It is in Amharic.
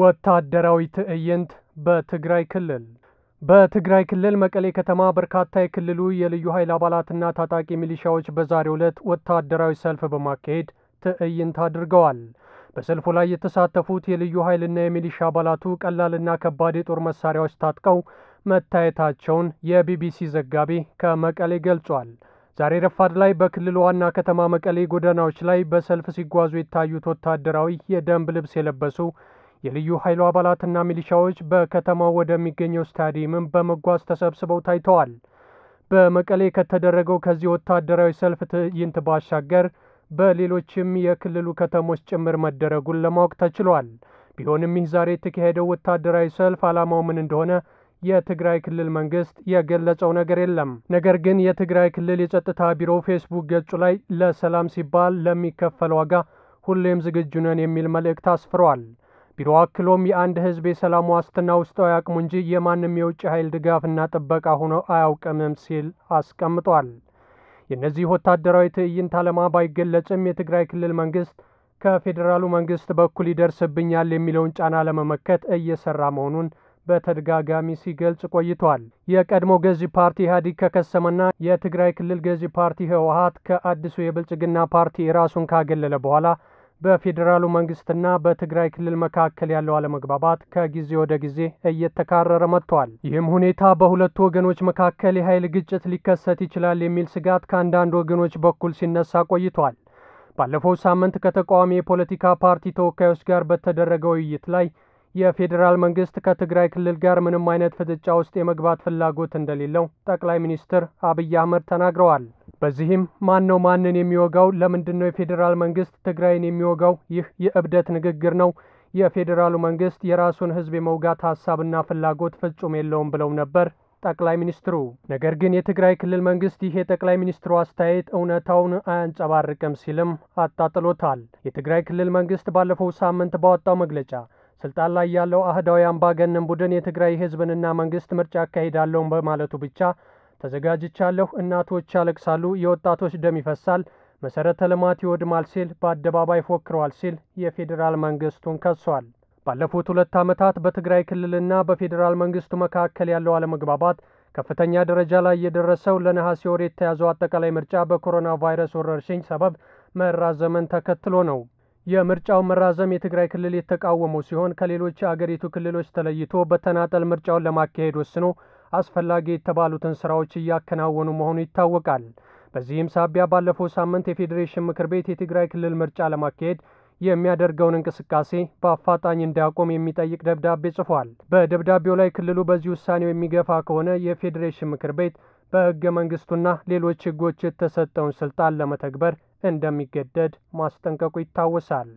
ወታደራዊ ትዕይንት በትግራይ ክልል በትግራይ ክልል መቀሌ ከተማ በርካታ የክልሉ የልዩ ኃይል አባላትና ታጣቂ ሚሊሻዎች በዛሬው ዕለት ወታደራዊ ሰልፍ በማካሄድ ትዕይንት አድርገዋል። በሰልፉ ላይ የተሳተፉት የልዩ ኃይልና የሚሊሻ አባላቱ ቀላልና ከባድ የጦር መሳሪያዎች ታጥቀው መታየታቸውን የቢቢሲ ዘጋቢ ከመቀሌ ገልጿል። ዛሬ ረፋድ ላይ በክልሉ ዋና ከተማ መቀሌ ጎዳናዎች ላይ በሰልፍ ሲጓዙ የታዩት ወታደራዊ የደንብ ልብስ የለበሱ የልዩ ኃይሉ አባላትና ሚሊሻዎች በከተማው ወደሚገኘው ስታዲየምም በመጓዝ ተሰብስበው ታይተዋል። በመቀሌ ከተደረገው ከዚህ ወታደራዊ ሰልፍ ትዕይንት ባሻገር በሌሎችም የክልሉ ከተሞች ጭምር መደረጉን ለማወቅ ተችሏል። ቢሆንም ይህ ዛሬ የተካሄደው ወታደራዊ ሰልፍ ዓላማው ምን እንደሆነ የትግራይ ክልል መንግስት የገለጸው ነገር የለም። ነገር ግን የትግራይ ክልል የጸጥታ ቢሮ ፌስቡክ ገጹ ላይ ለሰላም ሲባል ለሚከፈል ዋጋ ሁሌም ዝግጁ ነን የሚል መልእክት አስፍሯል። ቢሮ አክሎም የአንድ ህዝብ የሰላም ዋስትና ውስጣዊ አቅሙ እንጂ የማንም የውጭ ኃይል ድጋፍና ጥበቃ ሆኖ አያውቅምም ሲል አስቀምጧል። የእነዚህ ወታደራዊ ትዕይንት ዓላማ ባይገለጽም የትግራይ ክልል መንግስት ከፌዴራሉ መንግስት በኩል ይደርስብኛል የሚለውን ጫና ለመመከት እየሰራ መሆኑን በተደጋጋሚ ሲገልጽ ቆይቷል። የቀድሞ ገዢ ፓርቲ ኢህአዲግ ከከሰመና የትግራይ ክልል ገዢ ፓርቲ ህወሀት ከአዲሱ የብልጽግና ፓርቲ ራሱን ካገለለ በኋላ በፌዴራሉ መንግስትና በትግራይ ክልል መካከል ያለው አለመግባባት ከጊዜ ወደ ጊዜ እየተካረረ መጥቷል። ይህም ሁኔታ በሁለቱ ወገኖች መካከል የኃይል ግጭት ሊከሰት ይችላል የሚል ስጋት ከአንዳንድ ወገኖች በኩል ሲነሳ ቆይቷል። ባለፈው ሳምንት ከተቃዋሚ የፖለቲካ ፓርቲ ተወካዮች ጋር በተደረገ ውይይት ላይ የፌዴራል መንግስት ከትግራይ ክልል ጋር ምንም አይነት ፍጥጫ ውስጥ የመግባት ፍላጎት እንደሌለው ጠቅላይ ሚኒስትር አብይ አህመድ ተናግረዋል። በዚህም ማን ነው ማንን የሚወጋው? ለምንድን ነው የፌዴራል መንግስት ትግራይን የሚወጋው? ይህ የእብደት ንግግር ነው። የፌዴራሉ መንግስት የራሱን ህዝብ የመውጋት ሀሳብና ፍላጎት ፍጹም የለውም ብለው ነበር ጠቅላይ ሚኒስትሩ። ነገር ግን የትግራይ ክልል መንግስት ይህ የጠቅላይ ሚኒስትሩ አስተያየት እውነታውን አያንጸባርቅም ሲልም አጣጥሎታል። የትግራይ ክልል መንግስት ባለፈው ሳምንት ባወጣው መግለጫ ስልጣን ላይ ያለው አህዳዊ አምባገነን ቡድን የትግራይ ህዝብንና መንግስት ምርጫ አካሂዳለውን በማለቱ ብቻ ተዘጋጅቻለሁ፣ እናቶች ያለቅሳሉ፣ የወጣቶች ደም ይፈሳል፣ መሰረተ ልማት ይወድማል ሲል በአደባባይ ፎክረዋል ሲል የፌዴራል መንግስቱን ከሷል። ባለፉት ሁለት ዓመታት በትግራይ ክልልና በፌዴራል መንግስቱ መካከል ያለው አለመግባባት ከፍተኛ ደረጃ ላይ የደረሰው ለነሐሴ ወር የተያዘው አጠቃላይ ምርጫ በኮሮና ቫይረስ ወረርሽኝ ሰበብ መራዘመን ተከትሎ ነው። የምርጫው መራዘም የትግራይ ክልል የተቃወመው ሲሆን ከሌሎች የአገሪቱ ክልሎች ተለይቶ በተናጠል ምርጫውን ለማካሄድ ወስኖ አስፈላጊ የተባሉትን ስራዎች እያከናወኑ መሆኑ ይታወቃል። በዚህም ሳቢያ ባለፈው ሳምንት የፌዴሬሽን ምክር ቤት የትግራይ ክልል ምርጫ ለማካሄድ የሚያደርገውን እንቅስቃሴ በአፋጣኝ እንዲያቆም የሚጠይቅ ደብዳቤ ጽፏል። በደብዳቤው ላይ ክልሉ በዚህ ውሳኔው የሚገፋ ከሆነ የፌዴሬሽን ምክር ቤት በህገ መንግስቱና ሌሎች ህጎች የተሰጠውን ስልጣን ለመተግበር እንደሚገደድ ማስጠንቀቁ ይታወሳል።